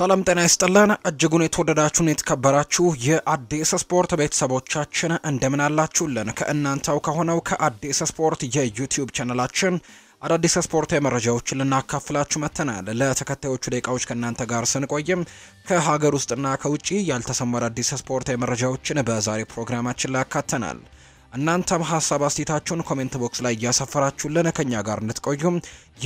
ሰላም ጤና ይስጥልን እጅጉን የተወደዳችሁን የተከበራችሁ የአዲስ ስፖርት ቤተሰቦቻችን እንደምን አላችሁልን? ከእናንተው ከሆነው ከአዲስ ስፖርት የዩቲዩብ ቻናላችን አዳዲስ ስፖርታዊ መረጃዎችን ልናካፍላችሁ መጥተናል። ለተከታዮቹ ደቂቃዎች ከእናንተ ጋር ስንቆይም ከሀገር ውስጥና ከውጭ ያልተሰሙ አዳዲስ ስፖርታዊ መረጃዎችን በዛሬ ፕሮግራማችን ላይ አካተናል። እናንተም ሀሳብ አስቴታችሁን ኮሜንት ቦክስ ላይ እያሰፈራችሁልን ከኛ ጋር እንድትቆዩም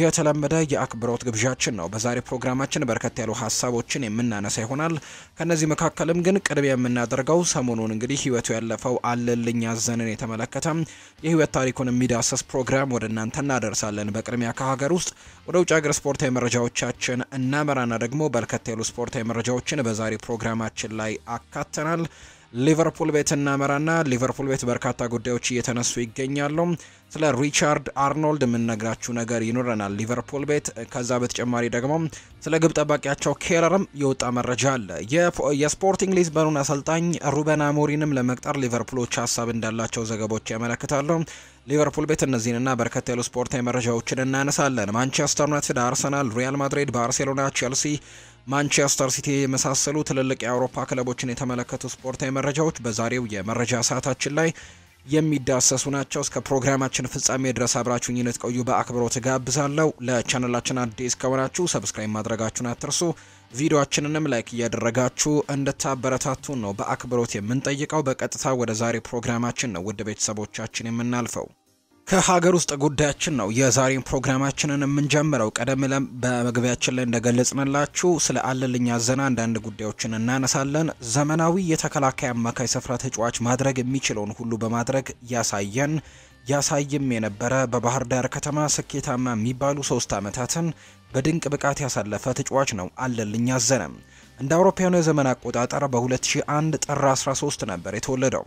የተለመደ የአክብሮት ግብዣችን ነው። በዛሬ ፕሮግራማችን በርከት ያሉ ሀሳቦችን የምናነሳ ይሆናል። ከእነዚህ መካከልም ግን ቅድሚያ የምናደርገው ሰሞኑን እንግዲህ ህይወቱ ያለፈው አለልኝ አዘንን የተመለከተ የህይወት ታሪኩን የሚዳሰስ ፕሮግራም ወደ እናንተ እናደርሳለን። በቅድሚያ ከሀገር ውስጥ ወደ ውጭ ሀገር ስፖርታዊ መረጃዎቻችን እናመራና ደግሞ በርከት ያሉ ስፖርታዊ መረጃዎችን በዛሬ ፕሮግራማችን ላይ አካተናል። ሊቨርፑል ቤት እናመራና ሊቨርፑል ቤት በርካታ ጉዳዮች እየተነሱ ይገኛሉ። ስለ ሪቻርድ አርኖልድ የምንነግራችሁ ነገር ይኖረናል ሊቨርፑል ቤት። ከዛ በተጨማሪ ደግሞ ስለ ግብ ጠባቂያቸው ኬለርም የወጣ መረጃ አለ። የስፖርቲንግ ሊዝበኑን አሰልጣኝ ሩበን አሞሪንም ለመቅጠር ሊቨርፑሎች ሀሳብ እንዳላቸው ዘገቦች ያመለክታሉ። ሊቨርፑል ቤት እነዚህንና በርከት ያሉ ስፖርታዊ መረጃዎችን እናነሳለን። ማንቸስተር ዩናይትድ፣ አርሰናል፣ ሪያል ማድሪድ፣ ባርሴሎና፣ ቼልሲ፣ ማንቸስተር ሲቲ የመሳሰሉ ትልልቅ የአውሮፓ ክለቦችን የተመለከቱ ስፖርታዊ መረጃዎች በዛሬው የመረጃ ሰዓታችን ላይ የሚዳሰሱ ናቸው። እስከ ፕሮግራማችን ፍጻሜ ድረስ አብራችሁኝ እንድትቆዩ በአክብሮት ጋብዛለሁ። ለቻናላችን አዲስ ከሆናችሁ ሰብስክራይብ ማድረጋችሁን አትርሱ። ቪዲዮአችንንም ላይክ እያደረጋችሁ እንድታበረታቱን ነው በአክብሮት የምንጠይቀው። በቀጥታ ወደ ዛሬ ፕሮግራማችን ነው ውድ ቤተሰቦቻችን የምናልፈው። ከሀገር ውስጥ ጉዳያችን ነው የዛሬን ፕሮግራማችንን የምንጀምረው። ቀደም ለም በመግቢያችን ላይ እንደገለጽንላችሁ ስለ አለልኝ አዘና አንዳንድ ጉዳዮችን እናነሳለን። ዘመናዊ የተከላካይ አማካይ ስፍራ ተጫዋች ማድረግ የሚችለውን ሁሉ በማድረግ ያሳየን ያሳይም የነበረ በባህር ዳር ከተማ ስኬታማ የሚባሉ ሶስት ዓመታትን በድንቅ ብቃት ያሳለፈ ተጫዋች ነው አለልኝ አዘነ። እንደ አውሮፓውያኑ የዘመን አቆጣጠር በ2001 ጥር 13 ነበር የተወለደው።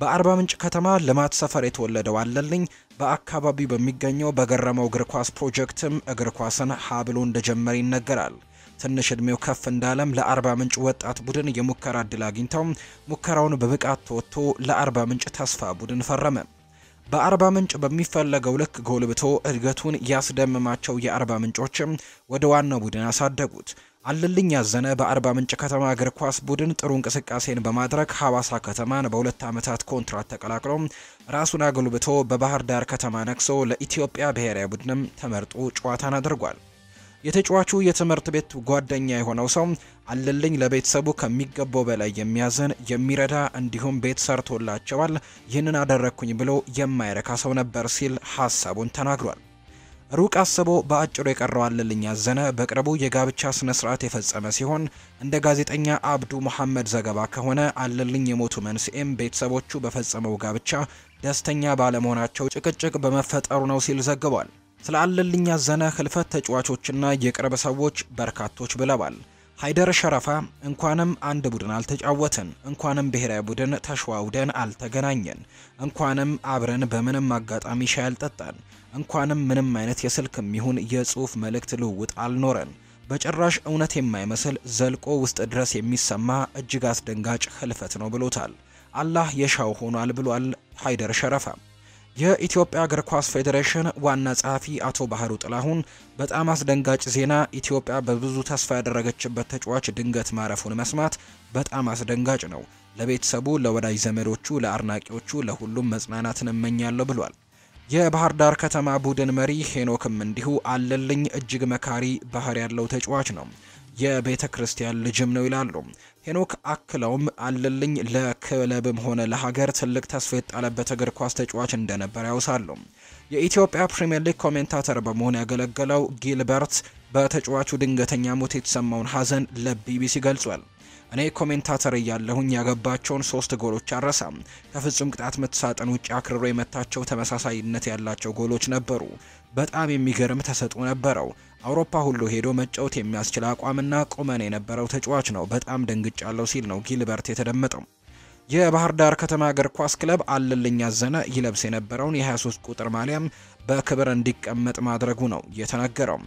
በአርባ ምንጭ ከተማ ልማት ሰፈር የተወለደው አለልኝ በአካባቢው በሚገኘው በገረመው እግር ኳስ ፕሮጀክትም እግር ኳስን ሀብሎ እንደጀመረ ይነገራል። ትንሽ ዕድሜው ከፍ እንዳለም ለአርባ ምንጭ ወጣት ቡድን የሙከራ እድል አግኝተው ሙከራውን በብቃት ተወጥቶ ለአርባ ምንጭ ተስፋ ቡድን ፈረመ። በአርባ ምንጭ በሚፈለገው ልክ ጎልብቶ እድገቱን ያስደምማቸው የአርባ ምንጮችም ወደ ዋናው ቡድን አሳደጉት። አለልኝ ያዘነ በአርባ ምንጭ ከተማ እግር ኳስ ቡድን ጥሩ እንቅስቃሴን በማድረግ ሐዋሳ ከተማን በሁለት ዓመታት ኮንትራት ተቀላቅሎ ራሱን አገልብቶ በባህር ዳር ከተማ ነክሶ ለኢትዮጵያ ብሔራዊ ቡድንም ተመርጦ ጨዋታን አድርጓል። የተጫዋቹ የትምህርት ቤት ጓደኛ የሆነው ሰው አለልኝ ለቤተሰቡ ከሚገባው በላይ የሚያዝን የሚረዳ፣ እንዲሁም ቤት ሰርቶላቸዋል። ይህንን አደረግኩኝ ብሎ የማይረካ ሰው ነበር ሲል ሀሳቡን ተናግሯል። ሩቅ አስቦ በአጭሩ የቀረው አለልኝ ያዘነ በቅርቡ የጋብቻ ስነ ስርዓት የፈጸመ ሲሆን እንደ ጋዜጠኛ አብዱ መሐመድ ዘገባ ከሆነ አለልኝ የሞቱ መንስኤም ቤተሰቦቹ በፈጸመው ጋብቻ ደስተኛ ባለመሆናቸው ጭቅጭቅ በመፈጠሩ ነው ሲል ዘግቧል። ስለ አለልኝ ያዘነ ህልፈት ተጫዋቾችና የቅርብ ሰዎች በርካቶች ብለዋል። ሃይደር ሸረፋ እንኳንም አንድ ቡድን አልተጫወትን፣ እንኳንም ብሔራዊ ቡድን ተሸዋውደን አልተገናኘን፣ እንኳንም አብረን በምንም አጋጣሚ ሻይ አልጠጣን፣ እንኳንም ምንም አይነት የስልክ የሚሆን የጽሁፍ መልእክት ልውውጥ አልኖረን፣ በጭራሽ እውነት የማይመስል ዘልቆ ውስጥ ድረስ የሚሰማ እጅግ አስደንጋጭ ህልፈት ነው ብሎታል። አላህ የሻው ሆኗል ብሏል ሃይደር ሸረፋ። የኢትዮጵያ እግር ኳስ ፌዴሬሽን ዋና ጸሐፊ አቶ ባህሩ ጥላሁን በጣም አስደንጋጭ ዜና ኢትዮጵያ በብዙ ተስፋ ያደረገችበት ተጫዋች ድንገት ማረፉን መስማት በጣም አስደንጋጭ ነው። ለቤተሰቡ፣ ለወዳጅ ዘመዶቹ፣ ለአድናቂዎቹ፣ ለሁሉም መጽናናትን እመኛለሁ ብሏል። የባህር ዳር ከተማ ቡድን መሪ ሄኖክም እንዲሁ አለልኝ እጅግ መካሪ ባህር ያለው ተጫዋች ነው የቤተ ክርስቲያን ልጅም ነው ይላሉ። ሄኖክ አክለውም አለልኝ ለክለብም ሆነ ለሀገር ትልቅ ተስፋ የጣለበት እግር ኳስ ተጫዋች እንደነበር ያውሳሉ። የኢትዮጵያ ፕሪምየር ሊግ ኮሜንታተር በመሆን ያገለገለው ጊልበርት በተጫዋቹ ድንገተኛ ሞት የተሰማውን ሀዘን ለቢቢሲ ገልጿል። እኔ ኮሜንታተር እያለሁኝ ያገባቸውን ሶስት ጎሎች አረሳም። ከፍጹም ቅጣት ምት ሳጥን ውጭ አክርሮ የመታቸው ተመሳሳይነት ያላቸው ጎሎች ነበሩ። በጣም የሚገርም ተሰጥኦ ነበረው። አውሮፓ ሁሉ ሄዶ መጫወት የሚያስችል አቋምና ቁመን የነበረው ተጫዋች ነው። በጣም ደንግጫለው ሲል ነው ጊልበርት የተደመጠው። የባህር ዳር ከተማ እግር ኳስ ክለብ አለልኝ አዘነ ይለብስ የነበረውን የ23 ቁጥር ማሊያም በክብር እንዲቀመጥ ማድረጉ ነው የተነገረው።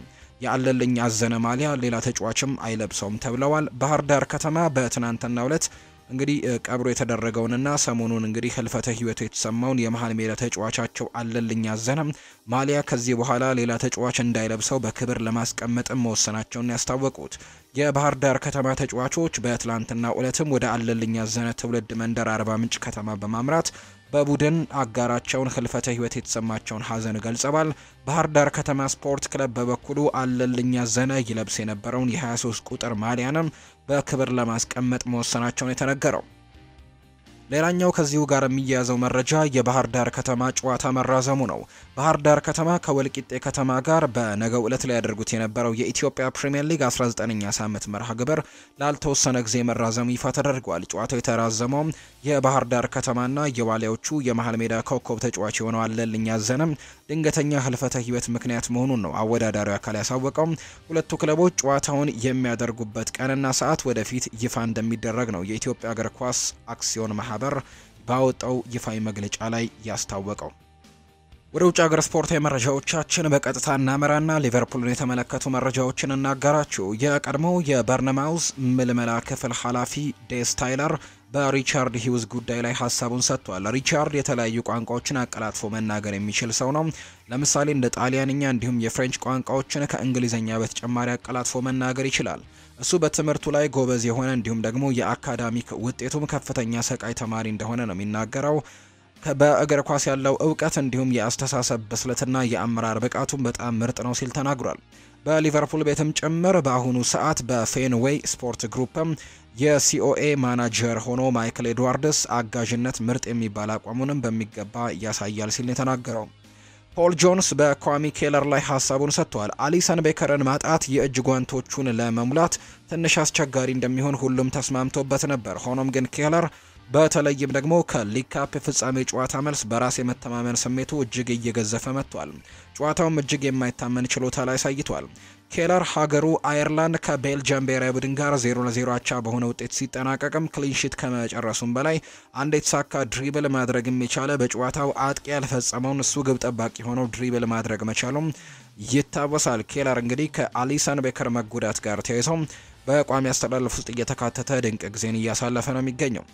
የአለልኝ አዘነ ማሊያ ሌላ ተጫዋችም አይለብሰውም ተብለዋል። ባህር ዳር ከተማ በትናንትናው ዕለት እንግዲህ ቀብሮ የተደረገውንና ሰሞኑን እንግዲህ ህልፈተ ህይወቱ የተሰማውን የመሀል ሜዳ ተጫዋቻቸው አለልኝ አዘነም ማሊያ ከዚህ በኋላ ሌላ ተጫዋች እንዳይለብሰው በክብር ለማስቀመጥም መወሰናቸውን ያስታወቁት የባህር ዳር ከተማ ተጫዋቾች በትላንትና ዕለትም ወደ አለልኝ አዘነ ትውልድ መንደር አርባ ምንጭ ከተማ በማምራት በቡድን አጋራቸውን ህልፈተ ህይወት የተሰማቸውን ሀዘን ገልጸዋል። ባህር ዳር ከተማ ስፖርት ክለብ በበኩሉ አለልኛ ዘነ ይለብስ የነበረውን የ23 ቁጥር ማሊያንም በክብር ለማስቀመጥ መወሰናቸውን የተነገረው ሌላኛው ከዚሁ ጋር የሚያያዘው መረጃ የባህር ዳር ከተማ ጨዋታ መራዘሙ ነው። ባህር ዳር ከተማ ከወልቂጤ ከተማ ጋር በነገው ዕለት ላይ ያደርጉት የነበረው የኢትዮጵያ ፕሪምየር ሊግ 19ኛ ሳምንት መርሃ ግብር ላልተወሰነ ጊዜ መራዘሙ ይፋ ተደርጓል። ጨዋታው የተራዘመው የባህር ዳር ከተማና የዋሊያዎቹ የመሀል ሜዳ ኮከብ ተጫዋች የሆነው አለልኝ አዘነም ድንገተኛ ህልፈተ ህይወት ምክንያት መሆኑን ነው አወዳዳሪ አካል ያሳወቀው። ሁለቱ ክለቦች ጨዋታውን የሚያደርጉበት ቀንና ሰዓት ወደፊት ይፋ እንደሚደረግ ነው የኢትዮጵያ እግር ኳስ አክሲዮን ማህበር ባወጣው ይፋዊ መግለጫ ላይ ያስታወቀው። ወደ ውጭ ሀገር ስፖርታዊ መረጃዎቻችን በቀጥታ እናመራና ሊቨርፑልን የተመለከቱ መረጃዎችን እናጋራችሁ። የቀድሞው የበርነማውዝ ምልመላ ክፍል ኃላፊ ዴስ ታይለር በሪቻርድ ሂውዝ ጉዳይ ላይ ሀሳቡን ሰጥቷል። ሪቻርድ የተለያዩ ቋንቋዎችን አቀላጥፎ መናገር የሚችል ሰው ነው። ለምሳሌ እንደ ጣሊያንኛ እንዲሁም የፍሬንች ቋንቋዎችን ከእንግሊዝኛ በተጨማሪ አቀላጥፎ መናገር ይችላል። እሱ በትምህርቱ ላይ ጎበዝ የሆነ እንዲሁም ደግሞ የአካዳሚክ ውጤቱም ከፍተኛ ሰቃይ ተማሪ እንደሆነ ነው የሚናገረው። በእግር ኳስ ያለው እውቀት እንዲሁም የአስተሳሰብ ብስለትና የአመራር ብቃቱም በጣም ምርጥ ነው ሲል ተናግሯል። በሊቨርፑል ቤትም ጭምር በአሁኑ ሰዓት በፌንዌይ ስፖርት ግሩፕም የሲኦኤ ማናጀር ሆኖ ማይክል ኤድዋርድስ አጋዥነት ምርጥ የሚባል አቋሙንም በሚገባ ያሳያል ሲል የተናገረው ፖል ጆንስ በኳሚ ኬለር ላይ ሀሳቡን ሰጥቷል። አሊሰን ቤከርን ማጣት የእጅ ጓንቶቹን ለመሙላት ትንሽ አስቸጋሪ እንደሚሆን ሁሉም ተስማምቶበት ነበር። ሆኖም ግን ኬለር በተለይም ደግሞ ከሊግ ካፕ የፍጻሜ ጨዋታ መልስ በራስ የመተማመን ስሜቱ እጅግ እየገዘፈ መጥቷል። ጨዋታውም እጅግ የማይታመን ችሎታ ላይ አሳይቷል። ኬለር ሀገሩ አየርላንድ ከቤልጅየም ብሔራዊ ቡድን ጋር ለ0 አቻ በሆነ ውጤት ሲጠናቀቅም ክሊንሺት ከመጨረሱም በላይ አንድ የተሳካ ድሪብል ማድረግ የቻለ በጨዋታው አጥቂ ያልፈጸመውን እሱ ግብ ጠባቂ ሆነው ድሪብል ማድረግ መቻሉም ይታወሳል። ኬለር እንግዲህ ከአሊሰን ቤከር መጎዳት ጋር ተያይዘው በቋሚ አስተላለፍ ውስጥ እየተካተተ ድንቅ ጊዜን እያሳለፈ ነው የሚገኘው።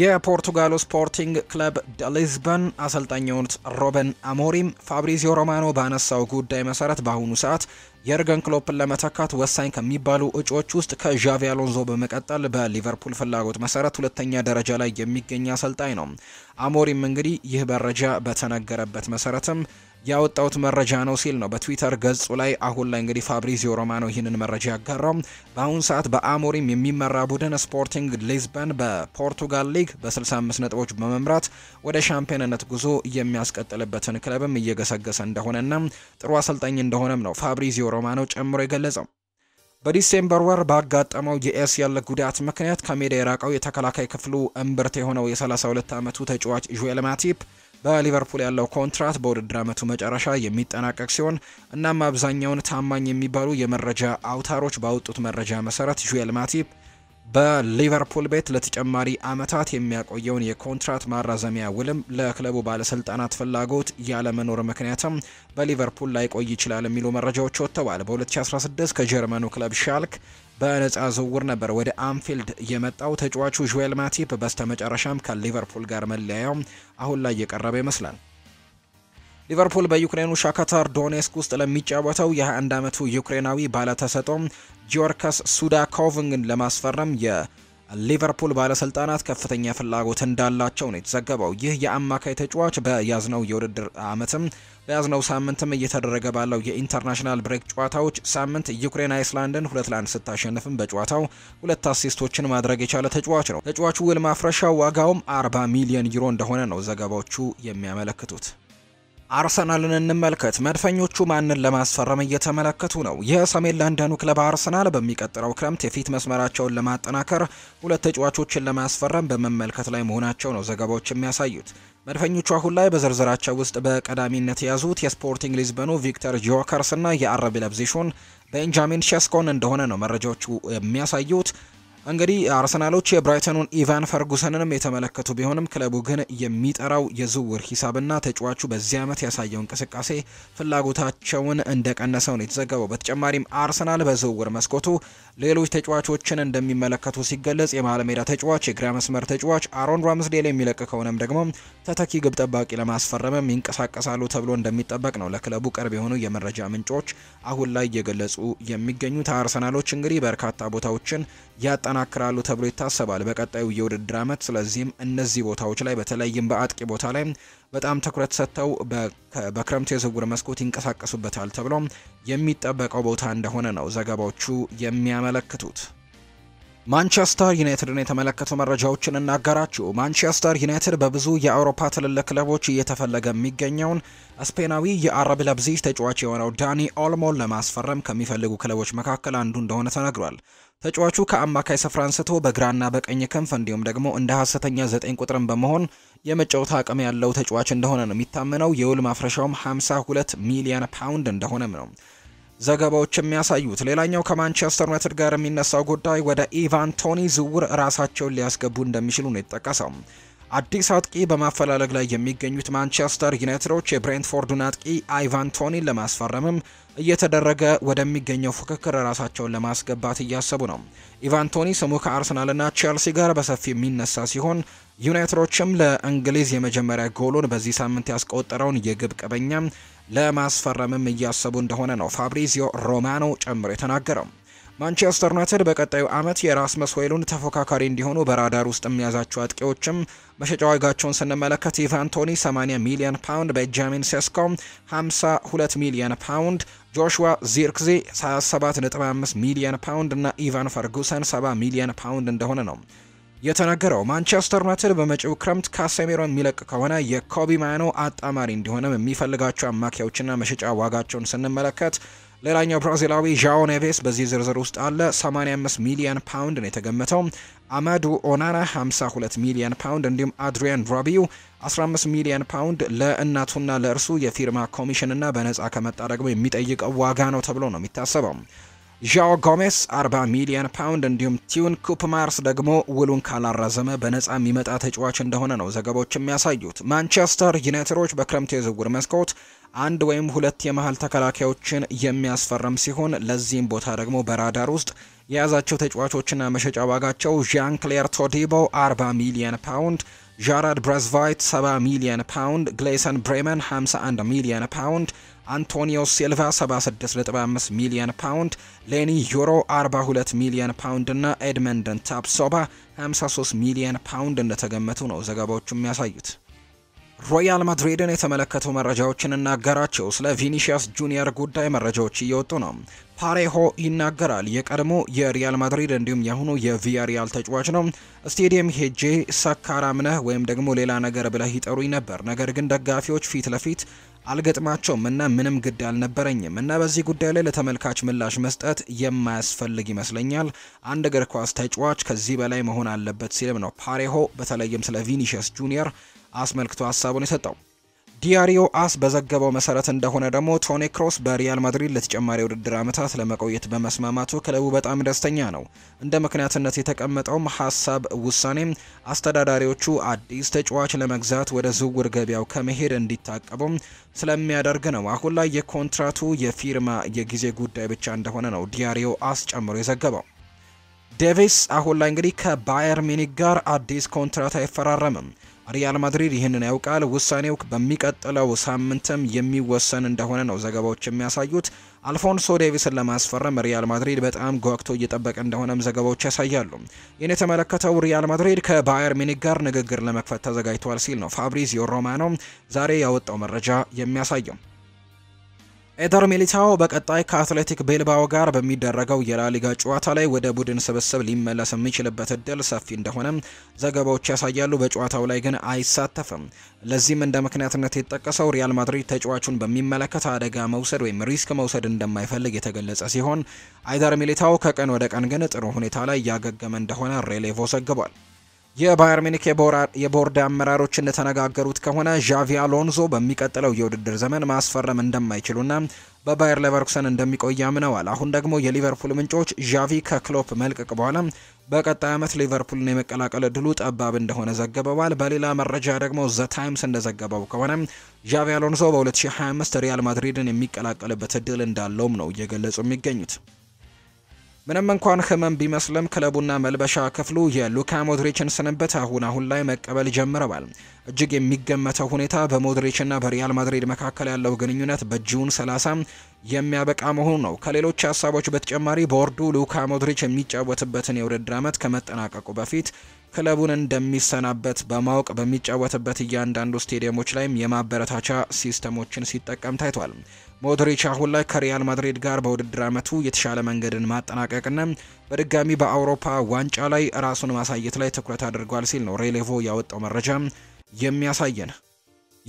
የፖርቱጋሉ ስፖርቲንግ ክለብ ደሊዝበን አሰልጣኝ የሆኑት ሮበን አሞሪም ፋብሪዚዮ ሮማኖ ባነሳው ጉዳይ መሰረት በአሁኑ ሰዓት የርገን ክሎፕን ለመተካት ወሳኝ ከሚባሉ እጩዎች ውስጥ ከዣቪ አሎንዞ በመቀጠል በሊቨርፑል ፍላጎት መሰረት ሁለተኛ ደረጃ ላይ የሚገኝ አሰልጣኝ ነው። አሞሪም እንግዲህ ይህ መረጃ በተነገረበት መሰረትም ያወጣውት መረጃ ነው ሲል ነው በትዊተር ገጹ ላይ አሁን ላይ እንግዲህ ፋብሪዚዮ ሮማኖ ይህንን መረጃ ያጋራው። በአሁኑ ሰዓት በአሞሪም የሚመራ ቡድን ስፖርቲንግ ሊዝበን በፖርቱጋል ሊግ በ65 ነጥቦች በመምራት ወደ ሻምፒዮንነት ጉዞ የሚያስቀጥልበትን ክለብም እየገሰገሰ እንደሆነና ጥሩ አሰልጣኝ እንደሆነም ነው ፋብሪዚዮ ሮማኖ ጨምሮ የገለጸው። በዲሴምበር ወር ባጋጠመው የኤሲኤል ጉዳት ምክንያት ከሜዳ የራቀው የተከላካይ ክፍሉ እምብርት የሆነው የ32 ዓመቱ ተጫዋች ዥዌል ማቲፕ በሊቨርፑል ያለው ኮንትራት በውድድር አመቱ መጨረሻ የሚጠናቀቅ ሲሆን እናም አብዛኛውን ታማኝ የሚባሉ የመረጃ አውታሮች ባወጡት መረጃ መሰረት ዥኤል ማቲፕ በሊቨርፑል ቤት ለተጨማሪ አመታት የሚያቆየውን የኮንትራት ማራዘሚያ ውልም ለክለቡ ባለስልጣናት ፍላጎት ያለመኖር ምክንያትም በሊቨርፑል ላይቆይ ይችላል የሚሉ መረጃዎች ወጥተዋል። በ2016 ከጀርመኑ ክለብ ሻልክ በነጻ ዝውውር ነበር ወደ አንፊልድ የመጣው ተጫዋቹ ዥዌል ማቲፕ በስተመጨረሻም ከሊቨርፑል ጋር መለያየው አሁን ላይ የቀረበ ይመስላል። ሊቨርፑል በዩክሬኑ ሻካታር ዶኔስክ ውስጥ ለሚጫወተው የ21 ዓመቱ ዩክሬናዊ ባለተሰጦም ጊዮርከስ ሱዳኮቭንግን ለማስፈረም የ ሊቨርፑል ባለስልጣናት ከፍተኛ ፍላጎት እንዳላቸው ነው የተዘገበው። ይህ የአማካይ ተጫዋች በያዝነው የውድድር ዓመትም በያዝነው ሳምንትም እየተደረገ ባለው የኢንተርናሽናል ብሬክ ጨዋታዎች ሳምንት ዩክሬን አይስላንድን ሁለት ለአንድ ስታሸንፍም በጨዋታው ሁለት አሲስቶችን ማድረግ የቻለ ተጫዋች ነው። ተጫዋቹ ውል ማፍረሻ ዋጋውም 40 ሚሊዮን ዩሮ እንደሆነ ነው ዘገባዎቹ የሚያመለክቱት። አርሰናልን እንመልከት። መድፈኞቹ ማንን ለማስፈረም እየተመለከቱ ነው? የሰሜን ለንደኑ ክለብ አርሰናል በሚቀጥለው ክረምት የፊት መስመራቸውን ለማጠናከር ሁለት ተጫዋቾችን ለማስፈረም በመመልከት ላይ መሆናቸው ነው ዘገባዎች የሚያሳዩት። መድፈኞቹ አሁን ላይ በዝርዝራቸው ውስጥ በቀዳሚነት የያዙት የስፖርቲንግ ሊዝበኑ ቪክተር ጆከርስ የአረብ ለብዚሹን ቤንጃሚን ሸስኮን እንደሆነ ነው መረጃዎቹ የሚያሳዩት። እንግዲህ አርሰናሎች የብራይተኑን ኢቫን ፈርጉሰንንም የተመለከቱ ቢሆንም ክለቡ ግን የሚጠራው የዝውውር ሂሳብና ተጫዋቹ በዚህ ዓመት ያሳየው እንቅስቃሴ ፍላጎታቸውን እንደቀነሰው ነው የተዘገበው። በተጨማሪም አርሰናል በዝውውር መስኮቱ ሌሎች ተጫዋቾችን እንደሚመለከቱ ሲገለጽ የመሀል ሜዳ ተጫዋች፣ የግራ መስመር ተጫዋች አሮን ራምስዴል የሚለቅ ከሆነም ደግሞ ተተኪ ግብ ጠባቂ ለማስፈረምም ይንቀሳቀሳሉ ተብሎ እንደሚጠበቅ ነው ለክለቡ ቅርብ የሆኑ የመረጃ ምንጮች አሁን ላይ እየገለጹ የሚገኙት። አርሰናሎች እንግዲህ በርካታ ቦታዎችን ያጠና ይጠናክራሉ ተብሎ ይታሰባል በቀጣዩ የውድድር ዓመት። ስለዚህም እነዚህ ቦታዎች ላይ በተለይም በአጥቂ ቦታ ላይ በጣም ትኩረት ሰጥተው በክረምቱ የዝውውር መስኮት ይንቀሳቀሱበታል ተብሎ የሚጠበቀው ቦታ እንደሆነ ነው ዘገባዎቹ የሚያመለክቱት። ማንቸስተር ዩናይትድን የተመለከቱ መረጃዎችን እናገራችሁ። ማንቸስተር ዩናይትድ በብዙ የአውሮፓ ትልልቅ ክለቦች እየተፈለገ የሚገኘውን ስፔናዊ የአረብ ለብዚጅ ተጫዋች የሆነው ዳኒ ኦልሞን ለማስፈረም ከሚፈልጉ ክለቦች መካከል አንዱ እንደሆነ ተነግሯል። ተጫዋቹ ከአማካይ ስፍራ አንስቶ በግራና በቀኝ ክንፍ እንዲሁም ደግሞ እንደ ሀሰተኛ ዘጠኝ ቁጥርን በመሆን የመጫወት አቅም ያለው ተጫዋች እንደሆነ ነው የሚታመነው። የውል ማፍረሻውም 52 ሚሊዮን ፓውንድ እንደሆነም ነው ዘገባዎች የሚያሳዩት። ሌላኛው ከማንቸስተር ዩናይትድ ጋር የሚነሳው ጉዳይ ወደ ኢቫን ቶኒ ዝውውር ራሳቸውን ሊያስገቡ እንደሚችሉ ነው የተጠቀሰው። አዲስ አጥቂ በማፈላለግ ላይ የሚገኙት ማንቸስተር ዩናይትዶች የብሬንትፎርዱን አጥቂ አይቫን ቶኒን ለማስፈረምም እየተደረገ ወደሚገኘው ፉክክር ራሳቸውን ለማስገባት እያሰቡ ነው። ኢቫን ቶኒ ስሙ ከአርሰናልና ቼልሲ ጋር በሰፊ የሚነሳ ሲሆን ዩናይትዶችም ለእንግሊዝ የመጀመሪያ ጎሉን በዚህ ሳምንት ያስቆጠረውን የግብ ቀበኛ ለማስፈረምም እያሰቡ እንደሆነ ነው ፋብሪዚዮ ሮማኖ ጨምሮ የተናገረው። ማንቸስተር ዩናይትድ በቀጣዩ ዓመት የራስመስ ሆይሉንድ ተፎካካሪ እንዲሆኑ በራዳር ውስጥ የሚያዛቸው አጥቂዎችም መሸጫ ዋጋቸውን ስንመለከት ኢቫን ቶኒ 80 ሚሊዮን ፓውንድ፣ ቤንጃሚን ሴስኮ 52 ሚሊዮን ፓውንድ፣ ጆሹዋ ዚርክዚ 27.5 ሚሊዮን ፓውንድ እና ኢቫን ፈርጉሰን 70 ሚሊዮን ፓውንድ እንደሆነ ነው የተናገረው። ማንቸስተር ዩናይትድ በመጪው ክረምት ካሴሜሮ የሚለቅ ከሆነ የኮቢ ማያኖ አጣማሪ እንዲሆንም የሚፈልጋቸው አማካዮችና መሸጫ ዋጋቸውን ስንመለከት ሌላኛው ብራዚላዊ ዣኦ ኔቬስ በዚህ ዝርዝር ውስጥ አለ። 85 ሚሊዮን ፓውንድ ነው የተገመተው። አማዱ ኦናና 52 ሚሊዮን ፓውንድ እንዲሁም አድሪያን ራቢዩ 15 ሚሊዮን ፓውንድ ለእናቱና ለእርሱ የፊርማ ኮሚሽንና በነፃ ከመጣ ደግሞ የሚጠይቀው ዋጋ ነው ተብሎ ነው የሚታሰበው። ዣኦ ጎሜስ 40 ሚሊዮን ፓውንድ እንዲሁም ቲዩን ኩፕማርስ ደግሞ ውሉን ካላራዘመ በነፃ የሚመጣ ተጫዋች እንደሆነ ነው ዘገባዎች የሚያሳዩት። ማንቸስተር ዩናይትዶች በክረምት የዝውውር መስኮት አንድ ወይም ሁለት የመሃል ተከላካዮችን የሚያስፈርም ሲሆን ለዚህም ቦታ ደግሞ በራዳር ውስጥ የያዛቸው ተጫዋቾችና መሸጫ ዋጋቸው ዣን ክሌር ቶዲቦ 40 ሚሊዮን ፓውንድ፣ ጃራድ ብረዝቫይት 70 ሚሊዮን ፓውንድ፣ ግሌሰን ብሬመን 51 ሚሊዮን ፓውንድ አንቶኒዮ ሲልቫ 76.5 ሚሊዮን ፓውንድ፣ ሌኒ ዩሮ 42 ሚሊዮን ፓውንድ እና ኤድመንደን ታፕሶባ 53 ሚሊዮን ፓውንድ እንደተገመቱ ነው ዘገባዎቹ የሚያሳዩት። ሮያል ማድሪድን የተመለከቱ መረጃዎችን እናገራቸው። ስለ ቪኒሺያስ ጁኒየር ጉዳይ መረጃዎች እየወጡ ነው። ፓሬሆ ይናገራል። የቀድሞ የሪያል ማድሪድ እንዲሁም የአሁኑ የቪያሪያል ተጫዋች ነው። ስቴዲየም ሄጄ ሰካራም ነህ ወይም ደግሞ ሌላ ነገር ብለህ ይጠሩኝ ነበር፣ ነገር ግን ደጋፊዎች ፊት ለፊት አልገጥማቸውም እና ምንም ግድ አልነበረኝም እና በዚህ ጉዳይ ላይ ለተመልካች ምላሽ መስጠት የማያስፈልግ ይመስለኛል። አንድ እግር ኳስ ተጫዋች ከዚህ በላይ መሆን አለበት ሲልም ነው ፓሬሆ በተለይም ስለ ቪኒሽስ ጁኒየር አስመልክቶ ሀሳቡን የሰጠው። ዲያሪዮ አስ በዘገበው መሰረት እንደሆነ ደግሞ ቶኒ ክሮስ በሪያል ማድሪድ ለተጨማሪ ውድድር ዓመታት ለመቆየት በመስማማቱ ክለቡ በጣም ደስተኛ ነው። እንደ ምክንያትነት የተቀመጠውም ሀሳብ ውሳኔም አስተዳዳሪዎቹ አዲስ ተጫዋች ለመግዛት ወደ ዝውውር ገበያው ከመሄድ እንዲታቀቡም ስለሚያደርግ ነው። አሁን ላይ የኮንትራቱ የፊርማ የጊዜ ጉዳይ ብቻ እንደሆነ ነው ዲያሪዮ አስ ጨምሮ የዘገበው። ዴቪስ አሁን ላይ እንግዲህ ከባየር ሚኒክ ጋር አዲስ ኮንትራት አይፈራረምም። ሪያል ማድሪድ ይህንን ያውቃል። ውሳኔው በሚቀጥለው ሳምንትም የሚወሰን እንደሆነ ነው ዘገባዎች የሚያሳዩት። አልፎንሶ ዴቪስን ለማስፈረም ሪያል ማድሪድ በጣም ጓግቶ እየጠበቀ እንደሆነም ዘገባዎች ያሳያሉ። ይህን የተመለከተው ሪያል ማድሪድ ከባየር ሚኒክ ጋር ንግግር ለመክፈት ተዘጋጅቷል ሲል ነው ፋብሪዚዮ ሮማኖ ዛሬ ያወጣው መረጃ የሚያሳየው። ኤደር ሚሊታው በቀጣይ ከአትሌቲክ ቤልባኦ ጋር በሚደረገው የላሊጋ ጨዋታ ላይ ወደ ቡድን ስብስብ ሊመለስ የሚችልበት እድል ሰፊ እንደሆነ ዘገባዎች ያሳያሉ። በጨዋታው ላይ ግን አይሳተፍም። ለዚህም እንደ ምክንያትነት የተጠቀሰው ሪያል ማድሪድ ተጫዋቹን በሚመለከት አደጋ መውሰድ ወይም ሪስክ መውሰድ እንደማይፈልግ የተገለጸ ሲሆን፣ አይደር ሚሊታው ከቀን ወደ ቀን ግን ጥሩ ሁኔታ ላይ እያገገመ እንደሆነ ሬሌቮ ዘግቧል። የባየር ሚኒክ የቦርድ አመራሮች እንደተነጋገሩት ከሆነ ዣቪ አሎንዞ በሚቀጥለው የውድድር ዘመን ማስፈረም እንደማይችሉና በባየር ሌቨርኩሰን እንደሚቆይ አምነዋል። አሁን ደግሞ የሊቨርፑል ምንጮች ዣቪ ከክሎፕ መልቀቅ በኋላ በቀጣይ ዓመት ሊቨርፑልን የመቀላቀል እድሉ ጠባብ እንደሆነ ዘግበዋል። በሌላ መረጃ ደግሞ ዘ ታይምስ እንደዘገበው ከሆነ ዣቪ አሎንሶ በ2025 ሪያል ማድሪድን የሚቀላቀልበት እድል እንዳለውም ነው እየገለጹ የሚገኙት። ምንም እንኳን ህመም ቢመስልም ክለቡና መልበሻ ክፍሉ የሉካ ሞድሪችን ስንብት አሁን አሁን ላይ መቀበል ጀምረዋል። እጅግ የሚገመተው ሁኔታ በሞድሪችና በሪያል ማድሪድ መካከል ያለው ግንኙነት በጁን 30 የሚያበቃ መሆኑ ነው። ከሌሎች ሀሳቦች በተጨማሪ ቦርዱ ሉካ ሞድሪች የሚጫወትበትን የውድድር ዓመት ከመጠናቀቁ በፊት ክለቡን እንደሚሰናበት በማወቅ በሚጫወትበት እያንዳንዱ ስቴዲየሞች ላይም የማበረታቻ ሲስተሞችን ሲጠቀም ታይቷል። ሞድሪች አሁን ላይ ከሪያል ማድሪድ ጋር በውድድር ዓመቱ የተሻለ መንገድን ማጠናቀቅና በድጋሚ በአውሮፓ ዋንጫ ላይ ራሱን ማሳየት ላይ ትኩረት አድርጓል ሲል ነው ሬሌቮ ያወጣው መረጃ የሚያሳየን።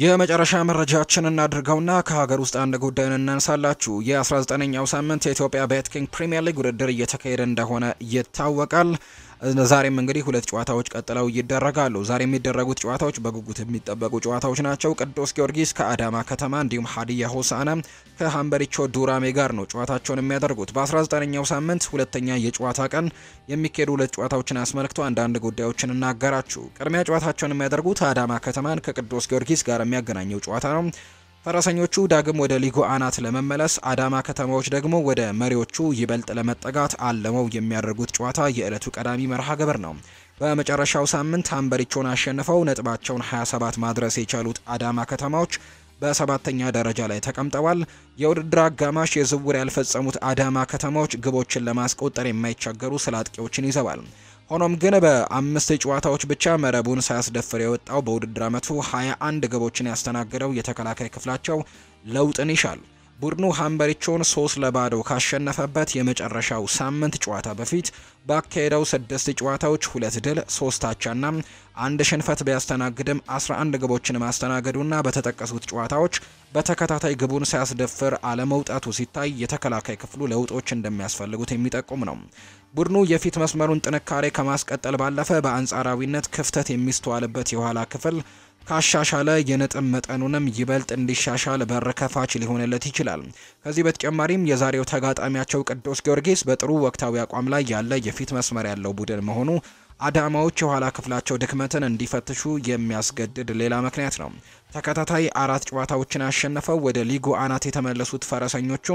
የመጨረሻ መረጃችን እናድርገውና ከሀገር ውስጥ አንድ ጉዳይን እናንሳላችሁ። የ19ኛው ሳምንት የኢትዮጵያ ቤትኪንግ ፕሪምየር ሊግ ውድድር እየተካሄደ እንደሆነ ይታወቃል። ዛሬም እንግዲህ ሁለት ጨዋታዎች ቀጥለው ይደረጋሉ። ዛሬ የሚደረጉት ጨዋታዎች በጉጉት የሚጠበቁ ጨዋታዎች ናቸው። ቅዱስ ጊዮርጊስ ከአዳማ ከተማ እንዲሁም ሀዲያ ሆሳና ከሀምበሪቾ ዱራሜ ጋር ነው ጨዋታቸውን የሚያደርጉት። በ19ኛው ሳምንት ሁለተኛ የጨዋታ ቀን የሚካሄዱ ሁለት ጨዋታዎችን አስመልክቶ አንዳንድ ጉዳዮችን እናገራችሁ። ቅድሚያ ጨዋታቸውን የሚያደርጉት አዳማ ከተማን ከቅዱስ ጊዮርጊስ ጋር የሚያገናኘው ጨዋታ ነው። ፈረሰኞቹ ዳግም ወደ ሊጉ አናት ለመመለስ፣ አዳማ ከተማዎች ደግሞ ወደ መሪዎቹ ይበልጥ ለመጠጋት አለመው የሚያደርጉት ጨዋታ የዕለቱ ቀዳሚ መርሃ ግብር ነው። በመጨረሻው ሳምንት ሀምበሪቾን አሸንፈው ነጥባቸውን 27 ማድረስ የቻሉት አዳማ ከተማዎች በሰባተኛ ደረጃ ላይ ተቀምጠዋል። የውድድር አጋማሽ የዝውውር ያልፈጸሙት አዳማ ከተማዎች ግቦችን ለማስቆጠር የማይቸገሩ ስላጥቂዎችን ይዘዋል። ሆኖም ግን በአምስት ጨዋታዎች ብቻ መረቡን ሳያስደፍር የወጣው በውድድር ዓመቱ 21 ግቦችን ያስተናገደው የተከላካይ ክፍላቸው ለውጥን ይሻል። ቡድኑ ሃምበሪቾን ሶስት ለባዶ ካሸነፈበት የመጨረሻው ሳምንት ጨዋታ በፊት ባካሄደው ስድስት ጨዋታዎች ሁለት ድል፣ ሶስት አቻና አንድ ሽንፈት ቢያስተናግድም 11 ግቦችን ማስተናገዱና በተጠቀሱት ጨዋታዎች በተከታታይ ግቡን ሳያስደፍር አለመውጣቱ ሲታይ የተከላካይ ክፍሉ ለውጦች እንደሚያስፈልጉት የሚጠቁም ነው። ቡድኑ የፊት መስመሩን ጥንካሬ ከማስቀጠል ባለፈ በአንጻራዊነት ክፍተት የሚስተዋልበት የኋላ ክፍል ካሻሻለ የነጥብ መጠኑንም ይበልጥ እንዲሻሻል በር ከፋች ሊሆንለት ይችላል። ከዚህ በተጨማሪም የዛሬው ተጋጣሚያቸው ቅዱስ ጊዮርጊስ በጥሩ ወቅታዊ አቋም ላይ ያለ የፊት መስመር ያለው ቡድን መሆኑ አዳማዎች የኋላ ክፍላቸው ድክመትን እንዲፈትሹ የሚያስገድድ ሌላ ምክንያት ነው። ተከታታይ አራት ጨዋታዎችን አሸንፈው ወደ ሊጉ አናት የተመለሱት ፈረሰኞቹ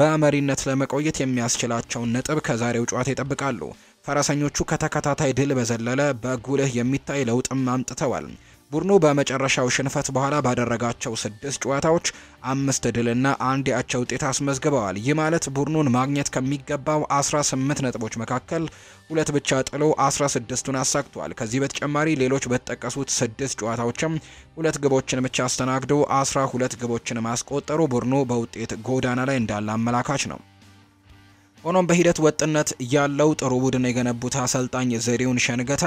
በመሪነት ለመቆየት የሚያስችላቸውን ነጥብ ከዛሬው ጨዋታ ይጠብቃሉ። ፈረሰኞቹ ከተከታታይ ድል በዘለለ በጉልህ የሚታይ ለውጥም አምጥተዋል። ቡድኑ በመጨረሻው ሽንፈት በኋላ ባደረጋቸው ስድስት ጨዋታዎች አምስት ድልና አንድ የአቻ ውጤት አስመዝግበዋል። ይህ ማለት ቡድኑን ማግኘት ከሚገባው 18 ነጥቦች መካከል ሁለት ብቻ ጥሎ 16ቱን አሳክቷል። ከዚህ በተጨማሪ ሌሎች በተጠቀሱት ስድስት ጨዋታዎችም ሁለት ግቦችን ብቻ አስተናግዶ 12 ግቦችን ማስቆጠሩ ቡድኑ በውጤት ጎዳና ላይ እንዳለ አመላካች ነው። ሆኖም በሂደት ወጥነት ያለው ጥሩ ቡድን የገነቡት አሰልጣኝ ዘሪውን ሸንገታ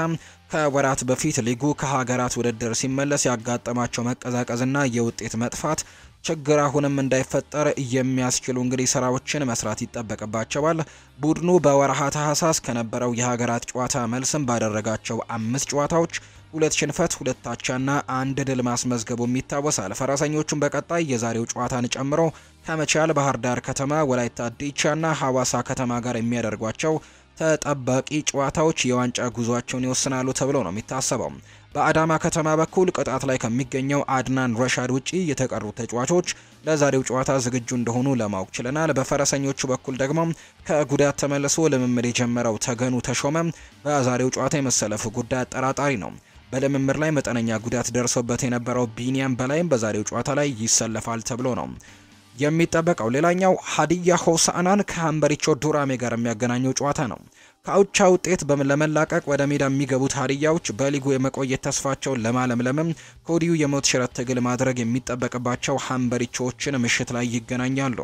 ከወራት በፊት ሊጉ ከሀገራት ውድድር ሲመለስ ያጋጠማቸው መቀዛቀዝና የውጤት መጥፋት ችግር አሁንም እንዳይፈጠር የሚያስችሉ እንግዲህ ስራዎችን መስራት ይጠበቅባቸዋል። ቡድኑ በወርሃ ታህሳስ ከነበረው የሀገራት ጨዋታ መልስም ባደረጋቸው አምስት ጨዋታዎች ሁለት ሽንፈት፣ ሁለት አቻና አንድ ድል ማስመዝገቡም ይታወሳል። ፈረሰኞቹን በቀጣይ የዛሬው ጨዋታን ጨምሮ ከመቻል፣ ባህር ዳር ከተማ፣ ወላይታ ዲቻና ሐዋሳ ከተማ ጋር የሚያደርጓቸው ተጠባቂ ጨዋታዎች የዋንጫ ጉዟቸውን ይወስናሉ ተብሎ ነው የሚታሰበው። በአዳማ ከተማ በኩል ቅጣት ላይ ከሚገኘው አድናን ረሻድ ውጪ የተቀሩ ተጫዋቾች ለዛሬው ጨዋታ ዝግጁ እንደሆኑ ለማወቅ ችለናል። በፈረሰኞቹ በኩል ደግሞ ከጉዳት ተመልሶ ልምምድ የጀመረው ተገኑ ተሾመ በዛሬው ጨዋታ የመሰለፉ ጉዳይ አጠራጣሪ ነው። በልምምድ ላይ መጠነኛ ጉዳት ደርሶበት የነበረው ቢኒያም በላይም በዛሬው ጨዋታ ላይ ይሰለፋል ተብሎ ነው የሚጠበቀው። ሌላኛው ሀዲያ ሆሳዕናን ከሀምበሪቾ ዱራሜ ጋር የሚያገናኘው ጨዋታ ነው። ከአቻ ውጤት ለመላቀቅ ወደ ሜዳ የሚገቡት ሀዲያዎች በሊጉ የመቆየት ተስፋቸውን ለማለምለምም ከወዲሁ የሞት ሽረት ትግል ማድረግ የሚጠበቅባቸው ሀምበሪቾዎችን ምሽት ላይ ይገናኛሉ።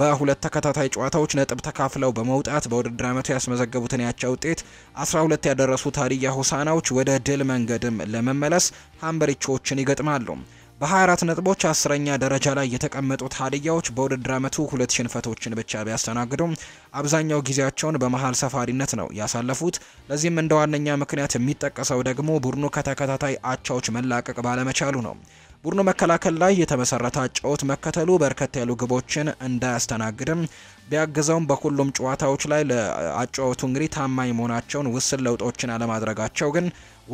በሁለት ተከታታይ ጨዋታዎች ነጥብ ተካፍለው በመውጣት በውድድር ዓመቱ ያስመዘገቡትን ያቻ ውጤት 12 ያደረሱ ሀዲያ ሆሳናዎች ወደ ድል መንገድም ለመመለስ ሀምበሪቾችን ይገጥማሉ። በ24 ነጥቦች አስረኛ ደረጃ ላይ የተቀመጡት ሀዲያዎች በውድድር ዓመቱ ሁለት ሽንፈቶችን ብቻ ቢያስተናግዱም አብዛኛው ጊዜያቸውን በመሀል ሰፋሪነት ነው ያሳለፉት። ለዚህም እንደ ዋነኛ ምክንያት የሚጠቀሰው ደግሞ ቡድኑ ከተከታታይ አቻዎች መላቀቅ ባለመቻሉ ነው። ቡድኑ መከላከል ላይ የተመሰረተ አጨዋወት መከተሉ በርከት ያሉ ግቦችን እንዳያስተናግድም ቢያግዘውም በሁሉም ጨዋታዎች ላይ ለአጨዋወቱ እንግዲህ ታማኝ መሆናቸውን ውስን ለውጦችን አለማድረጋቸው ግን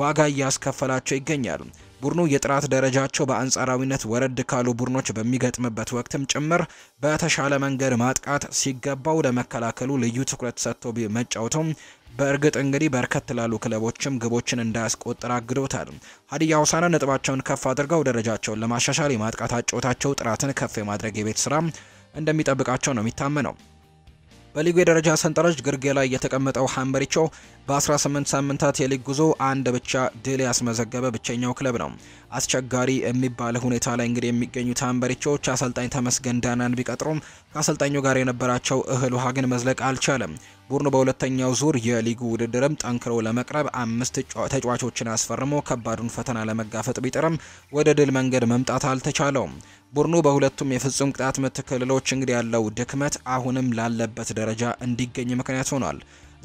ዋጋ እያስከፈላቸው ይገኛል። ቡድኑ የጥራት ደረጃቸው በአንጻራዊነት ወረድ ካሉ ቡድኖች በሚገጥምበት ወቅትም ጭምር በተሻለ መንገድ ማጥቃት ሲገባው ለመከላከሉ ልዩ ትኩረት ሰጥቶ መጫወቱም በእርግጥ እንግዲህ በርከት ላሉ ክለቦችም ግቦችን እንዳያስቆጥር አግዶታል። ሀዲያ ሆሳዕና ነጥባቸውን ከፍ አድርገው ደረጃቸውን ለማሻሻል የማጥቃት አጨዋወታቸው ጥራትን ከፍ የማድረግ የቤት ስራ እንደሚጠብቃቸው ነው የሚታመነው። በሊጉ የደረጃ ሰንጠረዥ ግርጌ ላይ የተቀመጠው ሃምበሪቾ በ18 ሳምንታት የሊግ ጉዞ አንድ ብቻ ድል ያስመዘገበ ብቸኛው ክለብ ነው። አስቸጋሪ የሚባል ሁኔታ ላይ እንግዲህ የሚገኙት ሃምበሪቾዎች አሰልጣኝ ተመስገን ዳናን ቢቀጥሩም ከአሰልጣኙ ጋር የነበራቸው እህል ውሃ ግን መዝለቅ አልቻለም። ቡድኑ በሁለተኛው ዙር የሊጉ ውድድርም ጠንክሮ ለመቅረብ አምስት ተጫዋቾችን አስፈርሞ ከባዱን ፈተና ለመጋፈጥ ቢጥርም ወደ ድል መንገድ መምጣት አልተቻለውም። ቡድኑ በሁለቱም የፍጹም ቅጣት ምት ክልሎች እንግዲህ ያለው ድክመት አሁንም ላለበት ደረጃ እንዲገኝ ምክንያት ሆኗል።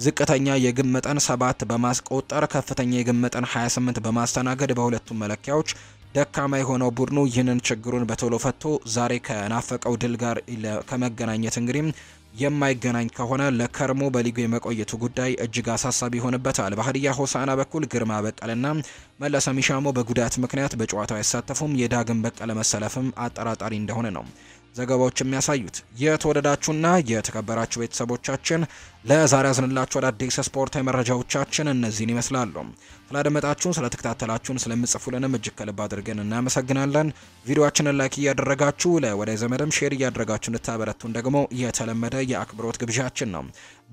ዝቅተኛ የግብ መጠን 7 በማስቆጠር ከፍተኛ የግብ መጠን 28 በማስተናገድ በሁለቱም መለኪያዎች ደካማ የሆነው ቡድኑ ይህንን ችግሩን በቶሎ ፈቶ ዛሬ ከናፈቀው ድል ጋር ከመገናኘት እንግዲህ የማይገናኝ ከሆነ ለከርሞ በሊጉ የመቆየቱ ጉዳይ እጅግ አሳሳቢ ይሆንበታል። በሀዲያ ሆሳና በኩል ግርማ በቀልና መለሰ ሚሻሞ በጉዳት ምክንያት በጨዋታው አይሳተፉም። የዳግም በቀለ መሰለፍም አጠራጣሪ እንደሆነ ነው ዘገባዎች የሚያሳዩት። የተወደዳችሁና የተከበራችሁ ቤተሰቦቻችን ለዛሬ ያዝንላችሁ አዳዲስ ስፖርታዊ መረጃዎቻችን እነዚህን ይመስላሉ። ስላደመጣችሁን፣ ስለተከታተላችሁን፣ ስለምጽፉልንም እጅግ ከልብ አድርገን እናመሰግናለን። ቪዲዮችንን ላይክ እያደረጋችሁ ለወዳጅ ዘመድም ሼር እያደረጋችሁ እንድታበረቱን ደግሞ የተለመደ የአክብሮት ግብዣችን ነው።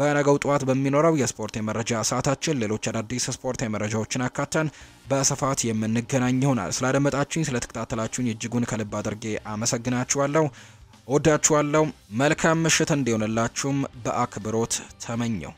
በነገው ጠዋት በሚኖረው የስፖርት የመረጃ ሰዓታችን ሌሎች አዳዲስ ስፖርት የመረጃዎችን አካተን በስፋት የምንገናኝ ይሆናል። ስላደመጣችሁኝ፣ ስለተከታተላችሁኝ እጅጉን ከልብ አድርጌ አመሰግናችኋለሁ። ወዳችኋለሁ። መልካም ምሽት እንዲሆንላችሁም በአክብሮት ተመኘው።